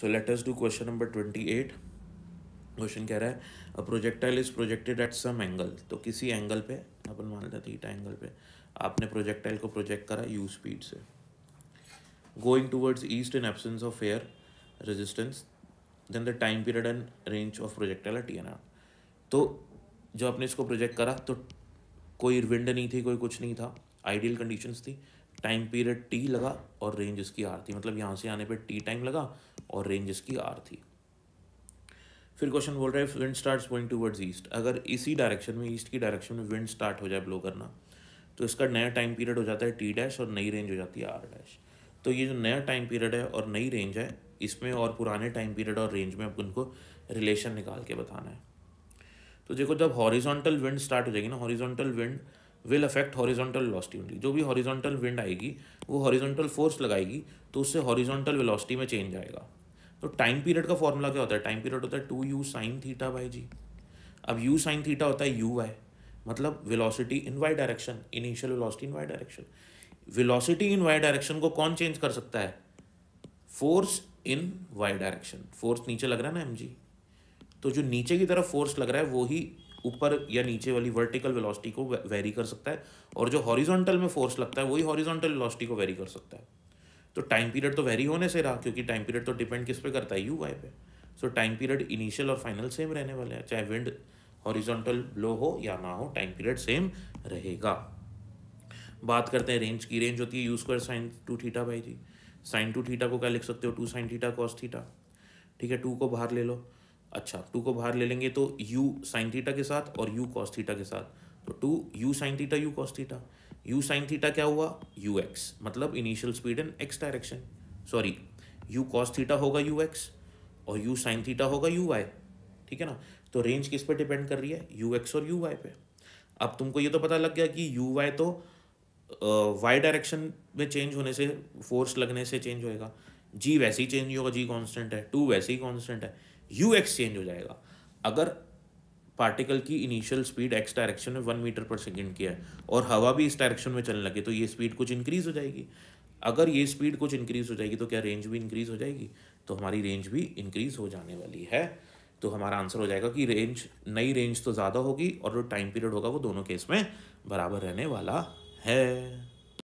so let us do question number twenty eight question कह रहा है projectile is projected at some angle तो किसी एंगल पे अपन मान लेते थीटा एंगल पे आपने प्रोजेक्टाइल को प्रोजेक्ट करा यू स्पीड से going towards east in absence of air resistance then the time period and range of projectile T and R तो जो आपने इसको प्रोजेक्ट करा तो कोई विंड नहीं थी कोई कुछ नहीं था आइडियल कंडीशंस थी टाइम पीरियड टी लगा और रेंज इसकी आर थी मतलब यहाँ से आने पर टी टाइम लगा और रेंज इसकी आर थी फिर क्वेश्चन बोल रहा है wind start going towards east अगर इसी डायरेक्शन में ईस्ट की डायरेक्शन में विंड स्टार्ट हो जाए ब्लो करना तो इसका नया टाइम पीरियड हो जाता है टी डैश और नई रेंज हो जाती है आर डैश तो ये जो नया टाइम पीरियड है और नई रेंज है इसमें और पुराने टाइम पीरियड और रेंज में अब उनको रिलेशन निकाल के बताना है तो देखो जब हॉरिजॉन्टल विंड स्टार्ट हो जाएगी ना horizontal wind will affect horizontal velocity only जो भी हॉरिजॉन्टल विंड आएगी वो हॉरिजॉन्टल फोर्स लगाएगी तो उससे हॉरिजॉन्टल वेलोसिटी में चेंज आएगा तो टाइम पीरियड का फॉर्मूला क्या होता है टाइम पीरियड होता है two u sine theta by g अब यू साइन थीटा होता है यू वाई मतलब velocity in y direction initial velocity in y direction velocity in y direction को कौन चेंज कर सकता है force in y direction force नीचे लग रहा है ना एम जी तो जो नीचे की तरफ फोर्स लग रहा है वो ही ऊपर या नीचे वाली वर्टिकल वेलोसिटी को वेरी कर सकता है और जो हॉरिजॉन्टल में फोर्स लगता है वही हॉरिजॉन्टल वेलोसिटी को वेरी कर सकता है तो टाइम पीरियड तो वेरी होने से रहा क्योंकि टाइम पीरियड तो डिपेंड किस पे करता है यू वाई पे सो टाइम पीरियड इनिशियल और फाइनल सेम रहने वाले हैं चाहे विंड हॉरिजॉन्टल ब्लो हो या ना हो टाइम पीरियड सेम रहेगा बात करते हैं रेंज की रेंज होती है u square sine two theta by g sign two theta को क्या लिख सकते हो two sine theta cos theta ठीक है टू को बाहर ले लो अच्छा टू को बाहर ले लेंगे तो यू साइन थीटा के साथ और यू कॉस थीटा के साथ तो two u sine theta u cos theta u sine theta क्या हुआ यू एक्स मतलब initial speed in x direction sorry u cos theta होगा यू एक्स और यू साइन थीटा होगा यू वाई ठीक है ना तो रेंज किस पर डिपेंड कर रही है यू एक्स और यू वाई पे अब तुमको ये तो पता लग गया कि यू वाई तो वाई डायरेक्शन में चेंज होने से फोर्स लगने से चेंज होएगा जी वैसे ही चेंज होगा जी कॉन्स्टेंट है टू वैसे ही कॉन्स्टेंट है यू एक्स चेंज हो जाएगा अगर पार्टिकल की इनिशियल स्पीड एक्स डायरेक्शन में वन मीटर पर सेकेंड की है और हवा भी इस डायरेक्शन में चलने लगे तो ये स्पीड कुछ इंक्रीज़ हो जाएगी अगर ये स्पीड कुछ इंक्रीज़ हो जाएगी तो क्या रेंज भी इंक्रीज़ हो जाएगी तो हमारी रेंज भी इंक्रीज़ हो जाने वाली है तो हमारा आंसर हो जाएगा कि रेंज नई रेंज तो ज़्यादा होगी और जो टाइम पीरियड होगा वो दोनों केस में बराबर रहने वाला है